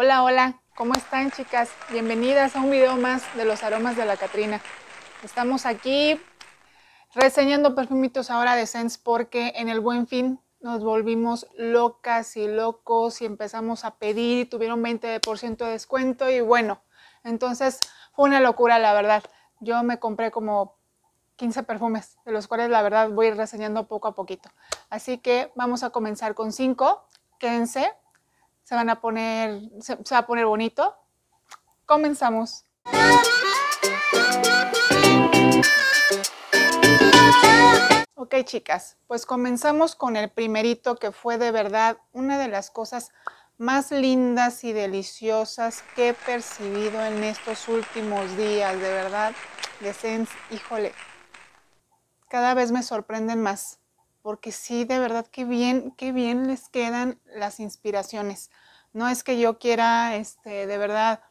Hola, hola, ¿cómo están chicas? Bienvenidas a un video más de los aromas de la Catrina. Estamos aquí reseñando perfumitos ahora de Sense porque en el Buen Fin nos volvimos locas y locos y empezamos a pedir y tuvieron 20% de descuento y bueno, entonces fue una locura la verdad. Yo me compré como 15 perfumes, de los cuales la verdad voy a ir reseñando poco a poquito. Así que vamos a comenzar con 5, quédense se van a poner, se, va a poner bonito. Comenzamos. Ok chicas, pues comenzamos con el primerito que fue de verdad una de las cosas más lindas y deliciosas que he percibido en estos últimos días, de verdad. De Sense, híjole, cada vez me sorprenden más porque sí, de verdad, qué bien, qué bien les quedan las inspiraciones. No es que yo quiera, este, de verdad,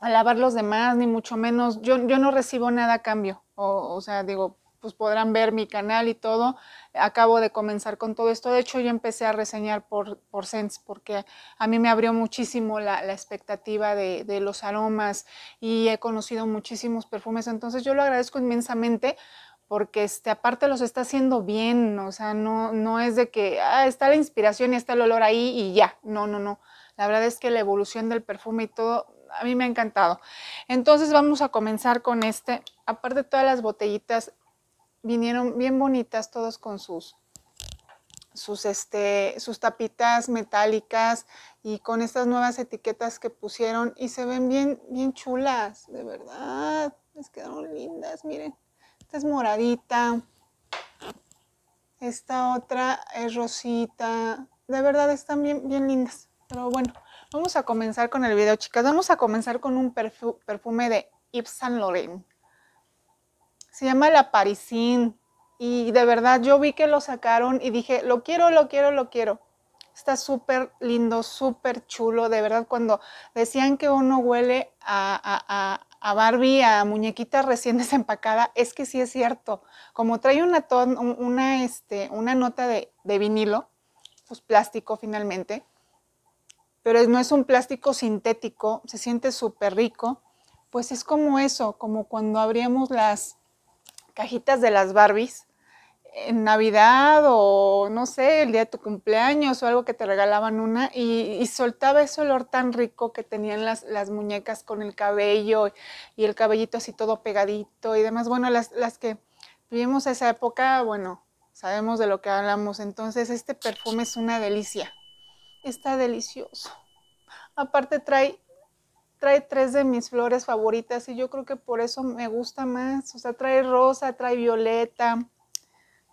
alabar los demás, ni mucho menos. Yo, yo no recibo nada a cambio. O, sea, digo, pues podrán ver mi canal y todo. Acabo de comenzar con todo esto. De hecho, yo empecé a reseñar por, por Sense porque a mí me abrió muchísimo la, expectativa de, los aromas y he conocido muchísimos perfumes. Entonces, yo lo agradezco inmensamente porque este, aparte los está haciendo bien, o sea, no, no es de que ah, está la inspiración y está el olor ahí y ya, no, no, no. La verdad es que la evolución del perfume y todo, a mí me ha encantado. Entonces vamos a comenzar con este, aparte todas las botellitas vinieron bien bonitas, todas con sus, sus, este, sus tapitas metálicas y con estas nuevas etiquetas que pusieron y se ven bien, bien chulas, de verdad, les quedaron lindas, miren. Esta es moradita. Esta otra es rosita. De verdad están bien, bien lindas. Pero bueno, vamos a comenzar con el video, chicas. Vamos a comenzar con un perfume de Yves Saint Laurent. Se llama La Parisine. Y de verdad yo vi que lo sacaron y dije, lo quiero, lo quiero, lo quiero. Está súper lindo, súper chulo. De verdad, cuando decían que uno huele a a Barbie, a muñequita recién desempacada, es que sí es cierto. Como trae una, una, este, una nota de, de, vinilo, pues plástico finalmente, pero no es un plástico sintético, se siente súper rico. Pues es como eso, como cuando abríamos las cajitas de las Barbies en Navidad o no sé, el día de tu cumpleaños o algo que te regalaban una y, soltaba ese olor tan rico que tenían las, muñecas con el cabello y el cabellito así todo pegadito y demás. Bueno, las, que vivimos esa época, bueno, sabemos de lo que hablamos. Entonces, este perfume es una delicia. Está delicioso. Aparte trae trae tres de mis flores favoritas y yo creo que por eso me gusta más. O sea, trae rosa, trae violeta,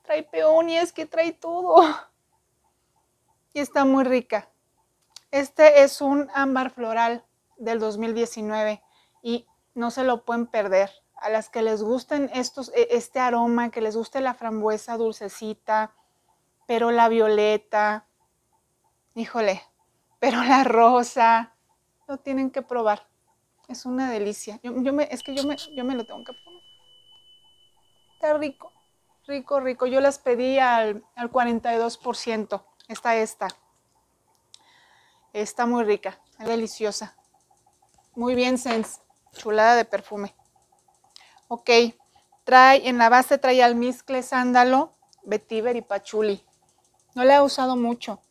trae peonias, que trae todo. Y está muy rica. Este es un ámbar floral del 2019 y no se lo pueden perder. A las que les gusten estos, e, este aroma, que les guste la frambuesa dulcecita, pero la violeta, híjole, pero la rosa, lo tienen que probar. Es una delicia. Yo, me, es que yo me, yo me lo tengo que probar. Está rico. Rico, rico. Yo las pedí al, 42%. Está esta. Está muy rica, es deliciosa. Muy bien, Sense. Chulada de perfume. Ok. Trae, en la base trae almizcle, sándalo, vetiver y pachuli. No la he usado mucho,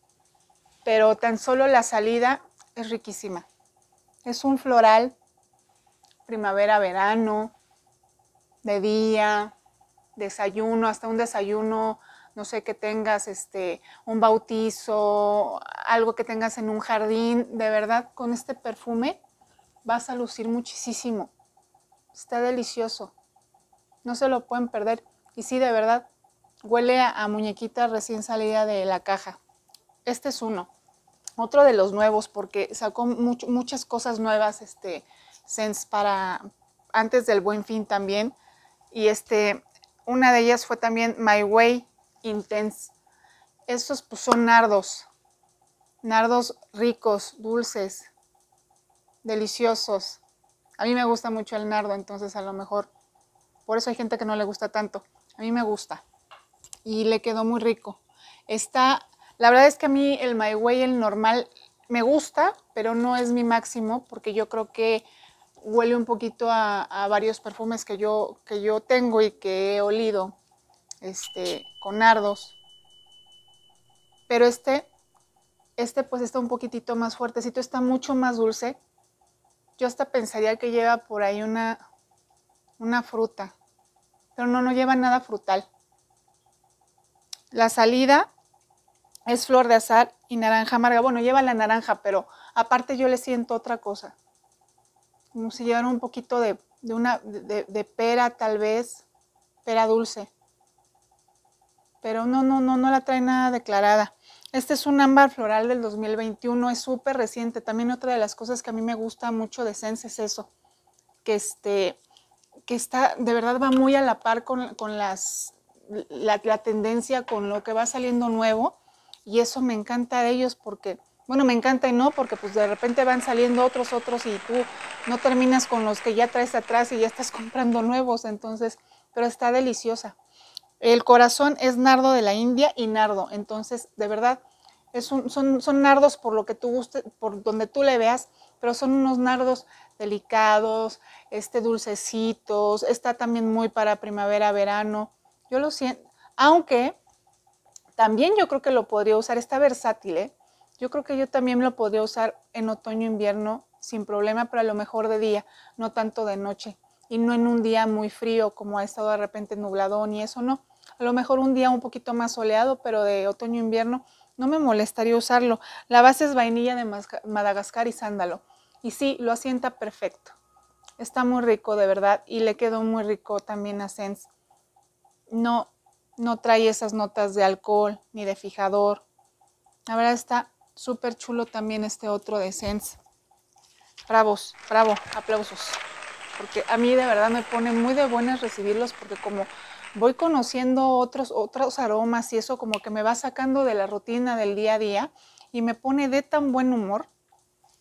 pero tan solo la salida es riquísima. Es un floral primavera-verano, de día, desayuno, hasta un desayuno, no sé, que tengas este, un bautizo, algo que tengas en un jardín, de verdad, con este perfume vas a lucir muchísimo. Está delicioso. No se lo pueden perder. Y sí, de verdad, huele a, muñequita recién salida de la caja. Este es uno. Otro de los nuevos, porque sacó muchas cosas nuevas, este, Sense para antes del buen fin también. Y este, una de ellas fue también My Way Intense. Estos pues, son nardos, nardos ricos, dulces, deliciosos. A mí me gusta mucho el nardo, entonces a lo mejor por eso hay gente que no le gusta tanto. A mí me gusta y le quedó muy rico. Está, la verdad es que a mí el My Way, el normal, me gusta, pero no es mi máximo porque yo creo que huele un poquito a, varios perfumes que yo, que yo tengo y que he olido este, con nardos. Pero este, este pues está un poquitito más fuertecito, está mucho más dulce. Yo hasta pensaría que lleva por ahí una, una fruta, pero no, no lleva nada frutal. La salida es flor de azar y naranja amarga. Bueno, lleva la naranja, pero aparte yo le siento otra cosa como si llevara un poquito de, una, de, pera tal vez, pera dulce. Pero no, no, no, no la trae nada declarada. Este es un ámbar floral del 2021, es súper reciente. También otra de las cosas que a mí me gusta mucho de Sense es eso, que, este, que está, de verdad va muy a la par con, las, la, la tendencia, con lo que va saliendo nuevo. Y eso me encanta de ellos porque bueno, me encanta y no, porque pues de repente van saliendo otros, otros y tú no terminas con los que ya traes atrás y ya estás comprando nuevos, entonces, pero está deliciosa. El corazón es nardo de la India y nardo, entonces, de verdad, es son, son nardos por lo que tú guste, por donde tú le veas, pero son unos nardos delicados, este dulcecitos, está también muy para primavera, verano. Yo lo siento, aunque también yo creo que lo podría usar, está versátil, ¿eh? Yo creo que yo también lo podría usar en otoño, invierno, sin problema, pero a lo mejor de día, no tanto de noche. Y no en un día muy frío como ha estado de repente nublado, ni eso no. A lo mejor un día un poquito más soleado, pero de otoño, invierno, no me molestaría usarlo. La base es vainilla de Madagascar y sándalo. Y sí, lo asienta perfecto. Está muy rico, de verdad. Y le quedó muy rico también a Sense. No, no trae esas notas de alcohol ni de fijador. La verdad está Súper chulo también este otro de Sense. Bravos, bravo, aplausos. Porque a mí de verdad me pone muy de buenas recibirlos porque como voy conociendo otros, otros aromas y eso como que me va sacando de la rutina del día a día y me pone de tan buen humor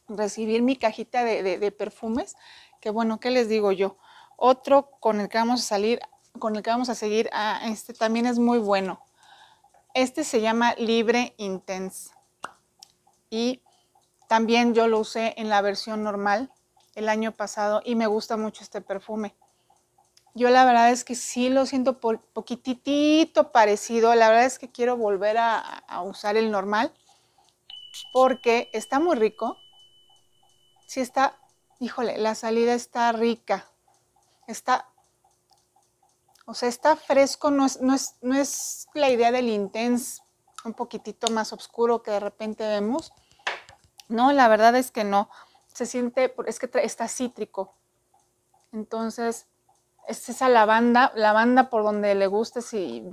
recibir mi cajita de, perfumes que bueno, ¿qué les digo yo? Otro con el que vamos a salir, con el que vamos a seguir, ah, este también es muy bueno. Este se llama Libre Intense y también yo lo usé en la versión normal el año pasado y me gusta mucho este perfume. Yo la verdad es que sí lo siento poquititito poquitito parecido. La verdad es que quiero volver a, usar el normal porque está muy rico. Sí está, híjole, la salida está rica. Está, o sea, está fresco, no es, no es la idea del intense, un poquitito más oscuro que de repente vemos no, la verdad es que no. Se siente, es que está cítrico. Entonces, es esa lavanda, lavanda por donde le gustes y,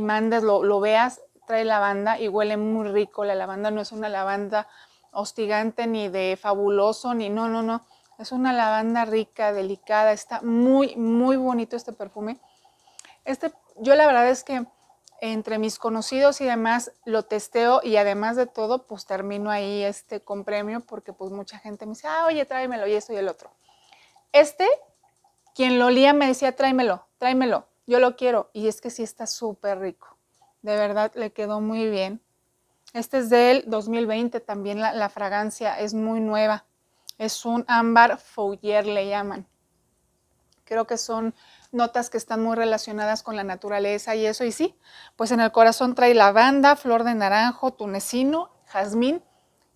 mandes, lo, lo veas, trae lavanda y huele muy rico. La lavanda no es una lavanda hostigante ni de fabuloso, ni no, no, no. Es una lavanda rica, delicada, está muy, muy bonito este perfume. Este, yo la verdad es que entre mis conocidos y demás lo testeo y además de todo, pues termino ahí este con premio porque pues mucha gente me dice, ah, oye, tráemelo y esto y el otro. Este, quien lo olía me decía, tráemelo, tráemelo, yo lo quiero. Y es que sí está súper rico. De verdad, le quedó muy bien. Este es del 2020, también la, fragancia es muy nueva. Es un ámbar foyer, le llaman. Creo que son notas que están muy relacionadas con la naturaleza y eso, y sí, pues en el corazón trae lavanda, flor de naranjo, tunecino, jazmín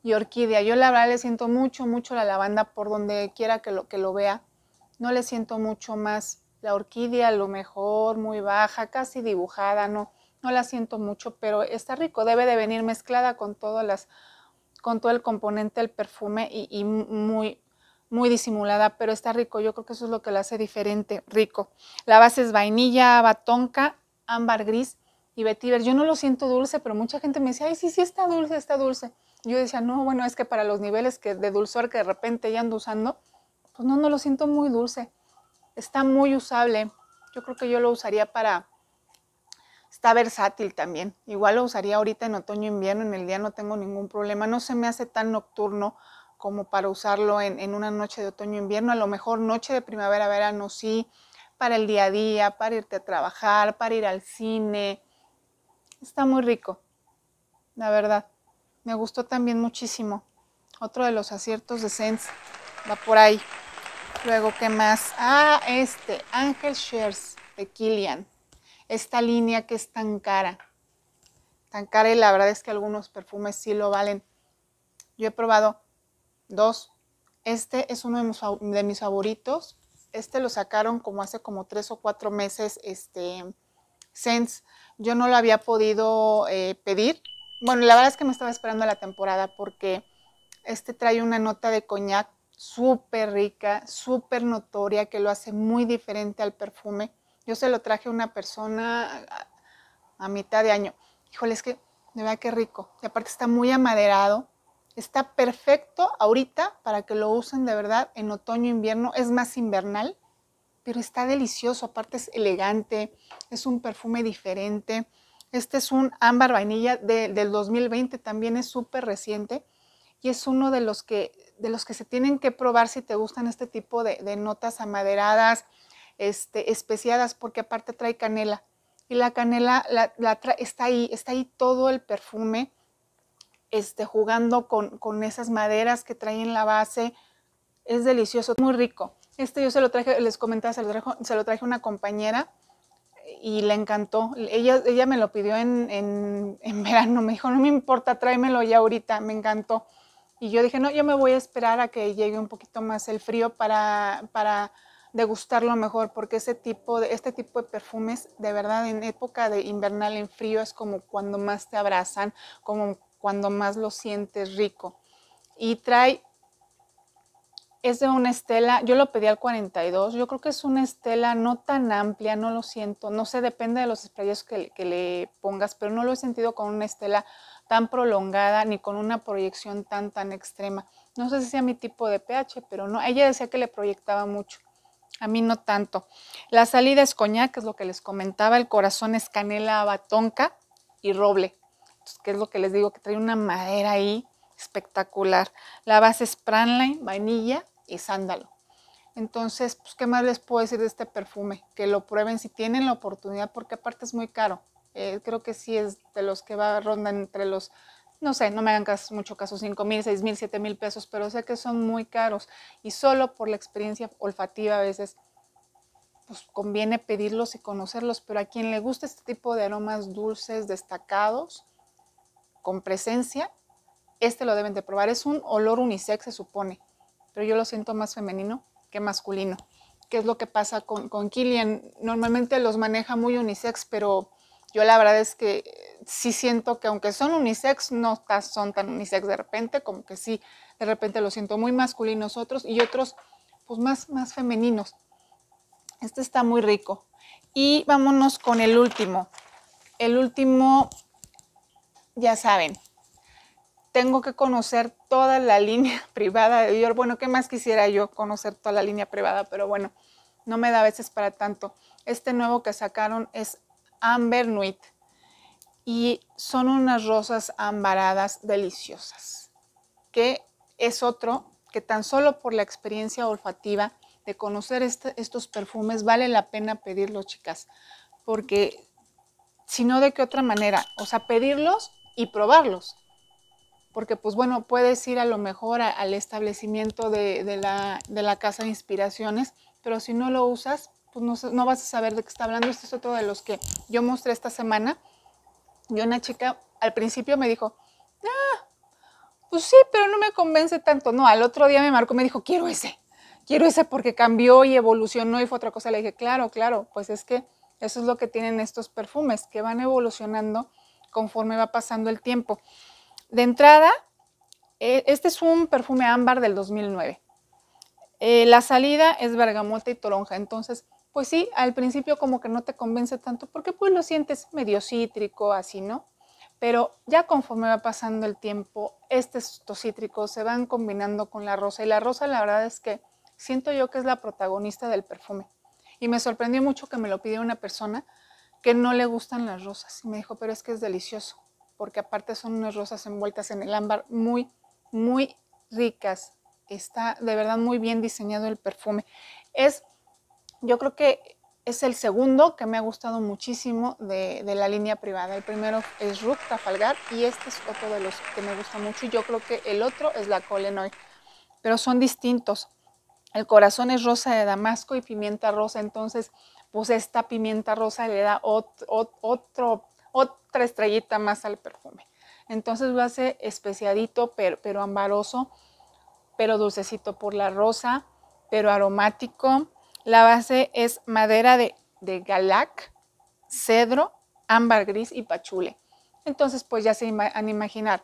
y orquídea. Yo la verdad le siento mucho, mucho la lavanda por donde quiera que lo, que lo vea. No le siento mucho más. La orquídea a lo mejor, muy baja, casi dibujada, no, no la siento mucho, pero está rico, debe de venir mezclada con todas las con todo el componente del perfume y muy, muy disimulada, pero está rico. Yo creo que eso es lo que la hace diferente, rico. La base es vainilla, batonca, ámbar gris y vetiver. Yo no lo siento dulce, pero mucha gente me decía, ay, sí, sí está dulce, está dulce. Yo decía, no, bueno, es que para los niveles que de dulzor que de repente ya ando usando, pues no, no lo siento muy dulce. Está muy usable. Yo creo que yo lo usaría para... Está versátil también. Igual lo usaría ahorita en otoño-invierno, en el día no tengo ningún problema. No se me hace tan nocturno como para usarlo en, una noche de otoño-invierno, e a lo mejor noche de primavera-verano sí, para el día a día, para irte a trabajar, para ir al cine. Está muy rico, la verdad. Me gustó también muchísimo. Otro de los aciertos de Sense va por ahí. Luego, ¿qué más? Ah, este, Angel Shares de Killian. Esta línea que es tan cara. Tan cara y la verdad es que algunos perfumes sí lo valen. Yo he probado Dos, este es uno de mis, favoritos. Este lo sacaron como hace como tres o cuatro meses, este, Sense. Yo no lo había podido eh, pedir. Bueno, la verdad es que me estaba esperando la temporada porque este trae una nota de coñac súper rica, súper notoria, que lo hace muy diferente al perfume. Yo se lo traje a una persona a, mitad de año. Híjole, es que de verdad que rico. Y aparte está muy amaderado, Está perfecto ahorita para que lo usen de verdad en otoño, invierno. Es más invernal, pero está delicioso. Aparte es elegante, es un perfume diferente. Este es un ámbar vainilla del 2020, también es súper reciente y es uno de los, que, de los que se tienen que probar si te gustan este tipo de, notas amaderadas, este, especiadas, porque aparte trae canela. Y la canela está ahí, está ahí todo el perfume este, jugando con, esas maderas que traen la base. Es delicioso, muy rico. Este yo se lo traje, les comentaba, se lo, traje, se lo traje una compañera y le encantó. Ella, ella me lo pidió en, en, verano, me dijo, no me importa, tráemelo ya ahorita, me encantó. Y yo dije, no, yo me voy a esperar a que llegue un poquito más el frío para, para degustarlo mejor, porque ese tipo de, este tipo de perfumes, de verdad, en época de invernal, en frío, es como cuando más te abrazan, como cuando más lo sientes rico. Y trae, es de una estela, yo lo pedí al 42, yo creo que es una estela no tan amplia, no lo siento, no sé, depende de los sprays que, le pongas, pero no lo he sentido con una estela tan prolongada ni con una proyección tan, tan extrema. No sé si sea mi tipo de pH, pero no, ella decía que le proyectaba mucho. A mí no tanto. La salida es coñac, que es lo que les comentaba. El corazón es canela, batonca y roble. ¿qué es lo que les digo, que trae una madera ahí espectacular. La base es Pranline, vainilla y sándalo. Entonces, pues, ¿qué más les puedo decir de este perfume? Que lo prueben si tienen la oportunidad, porque aparte es muy caro. Eh, creo que sí es de los que va ronda entre los, no sé, no me hagan mucho caso, 5 mil, 6 mil, 7 mil pesos, pero sé que son muy caros y solo por la experiencia olfativa a veces pues conviene pedirlos y conocerlos, pero a quien le gusta este tipo de aromas dulces, destacados, con presencia, este lo deben de probar. Es un olor unisex, se supone, pero yo lo siento más femenino que masculino, Qué es lo que pasa con, con Killian. Normalmente los maneja muy unisex, pero yo la verdad es que eh, sí siento que aunque son unisex, no son tan unisex de repente, como que sí, de repente lo siento muy masculinos otros y otros pues más, más femeninos. Este está muy rico. Y vámonos con el último. El último ya saben, tengo que conocer toda la línea privada. de Dior. bueno, ¿qué más quisiera yo conocer toda la línea privada? Pero bueno, no me da a veces para tanto. Este nuevo que sacaron es Amber Nuit y son unas rosas ambaradas deliciosas, que es otro que tan solo por la experiencia olfativa de conocer este, estos perfumes vale la pena pedirlos, chicas, porque si no, ¿de qué otra manera? O sea, pedirlos y probarlos. Porque pues bueno, puedes ir a lo mejor al establecimiento de, la, casa de inspiraciones, pero si no lo usas, pues no, vas a saber de qué está hablando. Este es otro de los que yo mostré esta semana. Y una chica al principio me dijo, ah, pues sí, pero no me convence tanto. No, al otro día me marcó, me dijo, quiero ese, quiero ese porque cambió y evolucionó y fue otra cosa. Le dije, claro, claro, pues es que eso es lo que tienen estos perfumes, que van evolucionando conforme va pasando el tiempo. De entrada, e, este es un perfume ámbar del 2009. Eh, la salida es bergamota y toronja, entonces, pues sí, al principio como que no te convence tanto porque pues lo sientes medio cítrico, así, ¿no? Pero ya conforme va pasando el tiempo, estos cítricos se van combinando con la rosa y la rosa la verdad es que siento yo que es la protagonista del perfume. Y me sorprendió mucho que me lo pidiera una persona que no le gustan las rosas. Y me dijo, pero es que es delicioso, porque aparte son unas rosas envueltas en el ámbar muy, muy ricas. Está de verdad muy bien diseñado el perfume. Es, yo creo que es el segundo que me ha gustado muchísimo de, la línea privada. El primero es Rook Trafalgar y este es otro de los que me gusta mucho. Y yo creo que el otro es la Colenoy, pero son distintos. El corazón es rosa de damasco y pimienta rosa, entonces pues esta pimienta rosa le da otro, otra estrellita más al perfume. Entonces lo hace especiadito, pero, ambaroso, pero dulcecito por la rosa, pero aromático. La base es madera de, galac, cedro, ámbar gris y pachule. Entonces, pues ya se han imaginar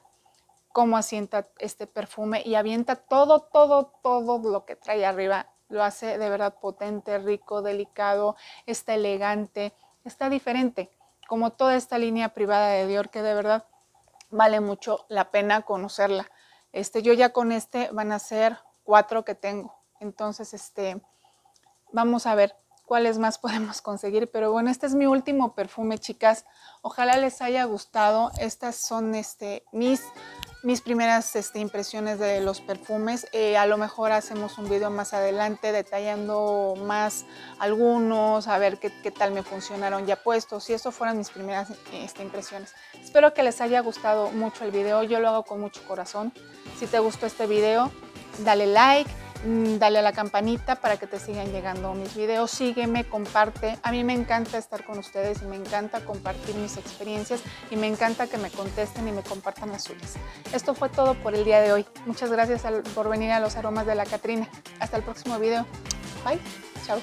cómo asienta este perfume y avienta todo, todo, todo lo que trae arriba lo hace de verdad potente, rico, delicado, está elegante, está diferente, como toda esta línea privada de Dior que de verdad vale mucho la pena conocerla. Este, yo ya con este van a ser cuatro que tengo. Entonces, este, vamos a ver cuáles más podemos conseguir. Pero bueno, este es mi último perfume, chicas. Ojalá les haya gustado. Estas son este, mis mis primeras este, impresiones de los perfumes. Eh, a lo mejor hacemos un video más adelante detallando más algunos, a ver qué, tal me funcionaron ya puestos. Y eso fueron mis primeras este, impresiones. Espero que les haya gustado mucho el video. Yo lo hago con mucho corazón. Si te gustó este video, dale like Mm, dale a la campanita para que te sigan llegando mis videos, sígueme, comparte. A mí me encanta estar con ustedes y me encanta compartir mis experiencias y me encanta que me contesten y me compartan las suyas. Esto fue todo por el día de hoy. Muchas gracias por venir a los aromas de la Catrina. Hasta el próximo video. Bye. Chao.